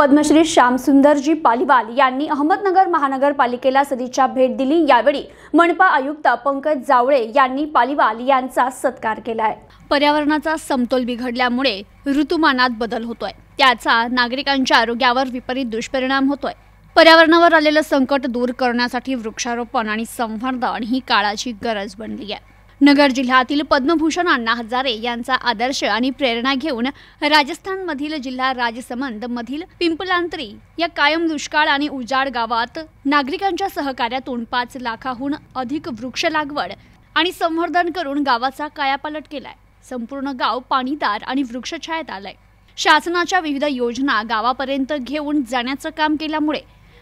पद्मश्री श्यामसुंदरजी पालिवाल यांनी अहमदनगर महानगरपालिकेला सदिच्छा भेट दिली यावेळी मनपा आयुक्त पंकज जावळे यांनी पालिवाल यांचा सत्कार केलाय पर्यावरणाचा समतोल बिघडल्यामुळे ऋतुमानात बदल होतोय त्याचा नागरिकांच्या आरोग्यावर विपरीत दुष्परिणाम होतोय पर्यावरणावर आलेलं संकट दूर करण्यासाठी वृक्षारोपण आणि संवर्धन ही काळाची गरज बनली आहे नगर जिल्ह्यातील पद्मभूषण अण्णा हजारे यांचा आदर्श आणि प्रेरणा घेऊन राजस्थानमधील जिल्हा राजसमंद मधील पिंपलांत्री या कायम दुष्काळ आणि उजाड गावात नागरिकांच्या सहकार्यातून पाच लाखाहून अधिक वृक्ष लागवड आणि संवर्धन करून गावाचा कायापालट केलाय संपूर्ण गाव पाणीदार आणि वृक्षछायात आलंय शासनाच्या विविध योजना गावापर्यंत घेऊन जाण्याचं काम केल्यामुळे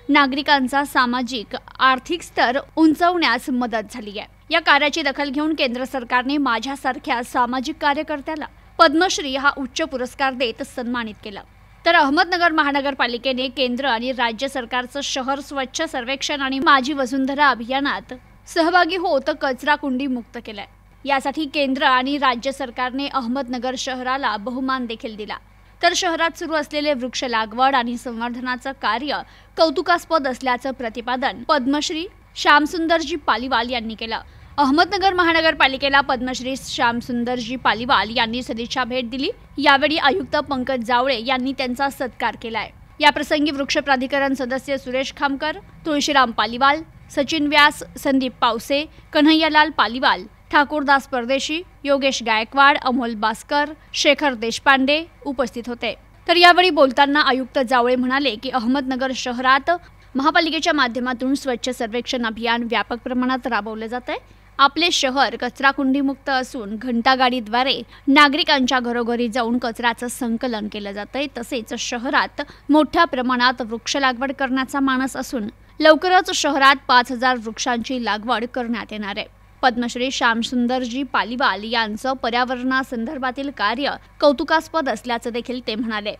नागरिकांचा सामाजिक आर्थिक स्तर उंचवण्यास मदत झाली आहे या कार्याची दखल घेऊन केंद्र सरकारने माझ्यासारख्या सामाजिक कार्यकर्त्याला पद्मश्री हा उच्च पुरस्कार देत सन्मानित केला तर अहमदनगर महानगरपालिकेने केंद्र आणि राज्य सरकारचं शहर स्वच्छ सर्वेक्षण आणि माझी वसुंधरा अभियानात सहभागी होत कचरा कुंडी मुक्त केलाय यासाठी केंद्र आणि राज्य सरकारने अहमदनगर शहराला बहुमान देखील दिला तर शहरात सुरू असलेले वृक्ष लागवड आणि संवर्धनाचं कार्य कौतुकास्पद असल्याचं प्रतिपादन पद्मश्री श्यामसुंदरजी पालिवाल यांनी केलं अहमदनगर महानगरपालिकेला पद्मश्री श्यामसुंदरजी पालिवाल यांनी सदिच्छा भेट दिली यावेळी आयुक्त पंकज जावळे यांनी त्यांचा सत्कार केलाय याप्रसंगी वृक्ष प्राधिकरण सदस्य सुरेश खामकर तुळशीराम पालिवाल सचिन व्यास संदीप पावसे कन्हैयालाल पालिवाल ठाकूरदास परदेशी योगेश गायकवाड अमोल बास्कर शेखर देशपांडे उपस्थित होते तर यावेळी बोलताना आयुक्त जावळे म्हणाले की अहमदनगर शहरात महापालिकेच्या माध्यमातून स्वच्छ सर्वेक्षण अभियान व्यापक प्रमाणात राबवलं जात आहे आपले शहर कचराकुंडीमुक्त असून घंटागाडीद्वारे नागरिकांच्या घरोघरी जाऊन कचऱ्याचं संकलन केलं जातंय तसेच शहरात मोठ्या प्रमाणात वृक्ष लागवड करण्याचा मानस असून लवकरच शहरात पाच हजार वृक्षांची लागवड करण्यात येणार आहे पद्मश्री श्यामसुंदरजी पालिवाल यांचं पर्यावरणासंदर्भातील कार्य कौतुकास्पद असल्याचं देखील ते म्हणाले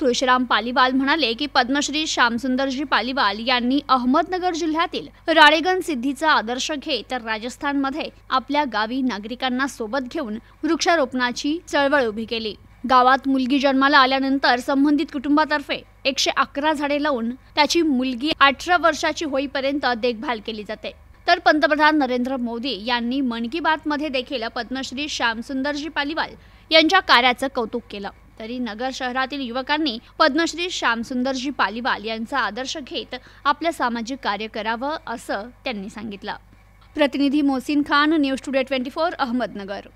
तुळशीराम पालिवाल म्हणाले की पद्मश्री श्यामसुंदरजी पालिवाल यांनी अहमदनगर जिल्ह्यातील राळेगण सिद्धीचा आदर्श घेत राजस्थानमध्ये आपल्या गावी नागरिकांना सोबत घेऊन वृक्षारोपणाची चळवळ उभी केली गावात मुलगी जन्माला आल्यानंतर संबंधित कुटुंबातर्फे एकशे अकरा झाडे लावून त्याची मुलगी अठरा वर्षाची होईपर्यंत देखभाल केली जाते तर पंतप्रधान नरेंद्र मोदी यांनी मन की मध्ये देखील पद्मश्री श्यामसुंदरजी पालिवाल यांच्या कार्याचं कौतुक केलं तरी नगर शहरातील युवकांनी पद्मश्री श्यामसुंदरजी पालिवाल यांचा आदर्श घेत आपलं सामाजिक कार्य करावं असं त्यांनी सांगितलं प्रतिनिधी Mohsin Khan news today twenty four Ahmednagar